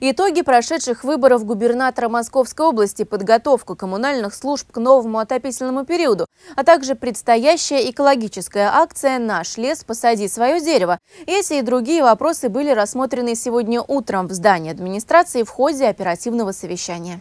Итоги прошедших выборов губернатора Московской области, подготовку коммунальных служб к новому отопительному периоду, а также предстоящая экологическая акция «Наш лес. Посади свое дерево». Эти и другие вопросы были рассмотрены сегодня утром в здании администрации в ходе оперативного совещания.